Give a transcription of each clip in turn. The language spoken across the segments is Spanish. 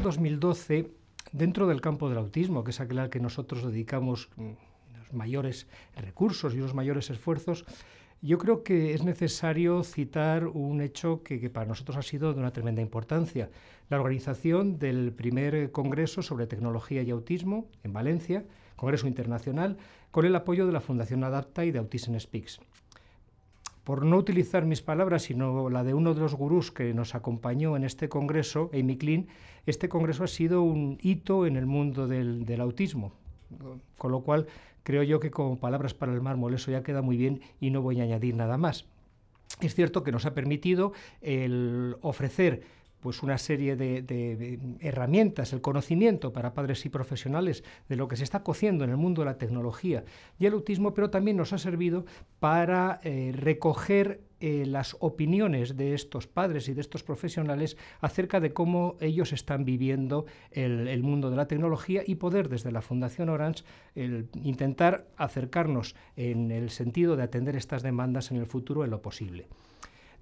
2012 dentro del campo del autismo, que es aquel al que nosotros dedicamos mm, los mayores recursos y los mayores esfuerzos, yo creo que es necesario citar un hecho que, que, para nosotros ha sido de una tremenda importancia, la organización del primer Congreso sobre Tecnología y Autismo en Valencia, Congreso Internacional, con el apoyo de la Fundación Adapta y de Autism Speaks por no utilizar mis palabras, sino la de uno de los gurús que nos acompañó en este congreso, Amy Klein, este congreso ha sido un hito en el mundo del, del autismo. Con lo cual, creo yo que con palabras para el mármol eso ya queda muy bien y no voy a añadir nada más. Es cierto que nos ha permitido el ofrecer pues una serie de, herramientas, el conocimiento para padres y profesionales de lo que se está cociendo en el mundo de la tecnología y el autismo, pero también nos ha servido para eh, recoger eh, las opiniones de estos padres y de estos profesionales acerca de cómo ellos están viviendo el, mundo de la tecnología y poder desde la Fundación Orange el, intentar acercarnos en el sentido de atender estas demandas en el futuro en lo posible.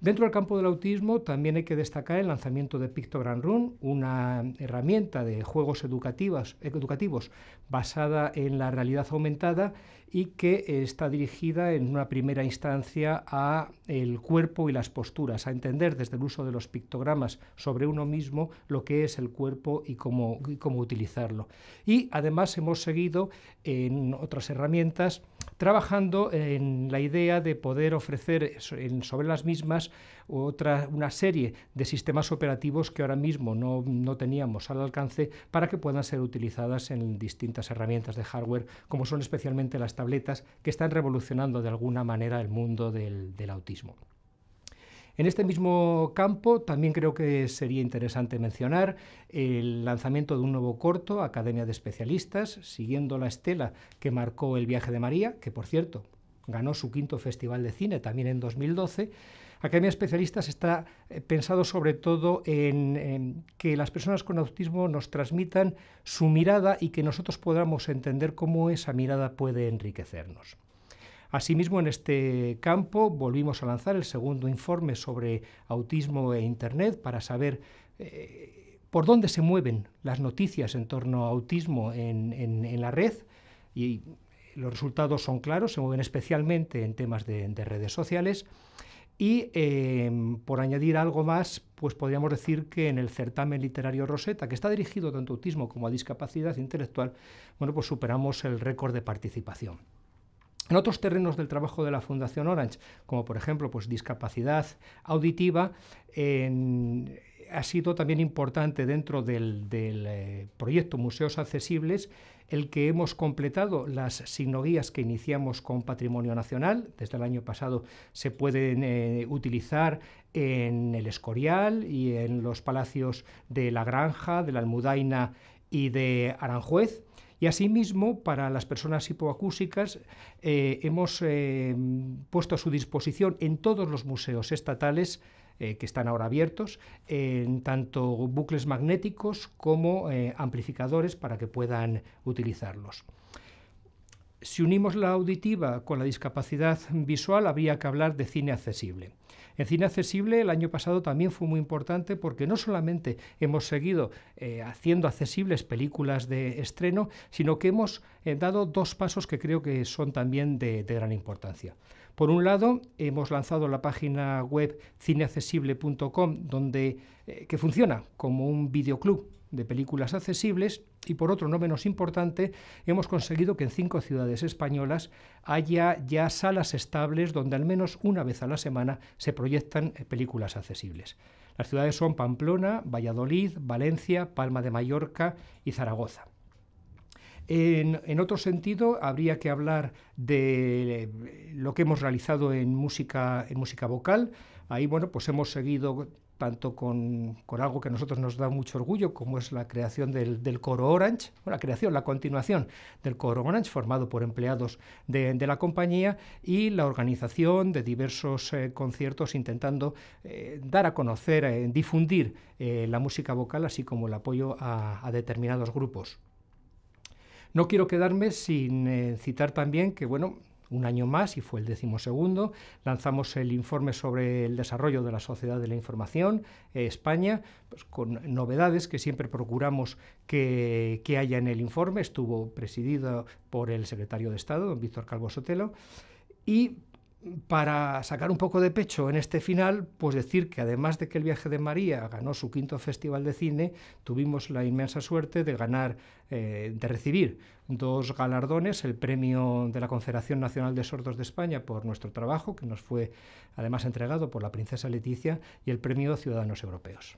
Dentro del campo del autismo también hay que destacar el lanzamiento de Pictogram Run, una herramienta de juegos educativos, basada en la realidad aumentada y que está dirigida en una primera instancia a el cuerpo y las posturas, a entender desde el uso de los pictogramas sobre uno mismo lo que es el cuerpo y cómo, y cómo utilizarlo. Y además hemos seguido en otras herramientas trabajando en la idea de poder ofrecer sobre las mismas otra, una serie de sistemas operativos que ahora mismo no, teníamos al alcance para que puedan ser utilizadas en distintas herramientas de hardware, como son especialmente las tabletas, que están revolucionando de alguna manera el mundo del autismo. En este mismo campo también creo que sería interesante mencionar el lanzamiento de un nuevo corto, Academia de Especialistas, siguiendo la estela que marcó el viaje de María, que por cierto ganó su quinto Festival de Cine también en 2012. Academia de Especialistas está eh, pensado sobre todo en, en, que las personas con autismo nos transmitan su mirada y que nosotros podamos entender cómo esa mirada puede enriquecernos. Asimismo, en este campo volvimos a lanzar el segundo informe sobre autismo e Internet para saber eh, por dónde se mueven las noticias en torno a autismo en, la red y los resultados son claros, se mueven especialmente en temas de, redes sociales. Y em, por añadir algo más, pues podríamos decir que en el certamen literario Rosetta, que está dirigido tanto a autismo como a discapacidad intelectual, bueno, pues superamos el récord de participación. En otros terrenos del trabajo de la Fundación Orange, como por ejemplo pues, discapacidad auditiva, ha sido también importante dentro del, eh, proyecto Museos Accesibles el que hemos completado las signoguías que iniciamos con Patrimonio Nacional. Desde el año pasado se pueden eh, utilizar en el Escorial y en los palacios de La Granja, de la Almudaina y de Aranjuez. Y asimismo, para las personas hipoacúsicas, eh, hemos eh, puesto a su disposición en todos los museos estatales eh, que están ahora abiertos, en tanto bucles magnéticos como amplificadores para que puedan utilizarlos. Si unimos la auditiva con la discapacidad visual, habría que hablar de cine accesible. En cine accesible el año pasado también fue muy importante porque no solamente hemos seguido eh, haciendo accesibles películas de estreno, sino que hemos eh, dado dos pasos que creo que son también de, gran importancia. Por un lado, hemos lanzado la página web cineaccesible.com, donde eh, que funciona como un videoclub de películas accesibles y por otro no menos importante, hemos conseguido que en cinco ciudades españolas haya ya salas estables donde al menos una vez a la semana se proyectan eh, películas accesibles. Las ciudades son Pamplona, Valladolid, Valencia, Palma de Mallorca y Zaragoza. En, otro sentido, habría que hablar de eh, lo que hemos realizado en música, en música vocal. Ahí, bueno, pues hemos seguido tanto con, algo que a nosotros nos da mucho orgullo, como es la creación del, coro Orange, la creación, la continuación del coro Orange, formado por empleados de, la compañía, y la organización de diversos eh, conciertos intentando eh, dar a conocer, eh, difundir la música vocal, así como el apoyo a determinados grupos. No quiero quedarme sin citar también que, bueno, un año más y fue el decimosegundo. Lanzamos el informe sobre el desarrollo de la sociedad de la información eh, España, pues, con novedades que siempre procuramos que, que, haya en el informe. Estuvo presidido por el secretario de Estado, don Víctor Calvo Sotelo. Y para sacar un poco de pecho en este final, pues decir que además de que el viaje de María ganó su quinto festival de cine, tuvimos la inmensa suerte de ganar, eh, de recibir dos galardones, el premio de la Confederación Nacional de Sordos de España por nuestro trabajo, que nos fue además entregado por la princesa Leticia, y el premio Ciudadanos Europeos.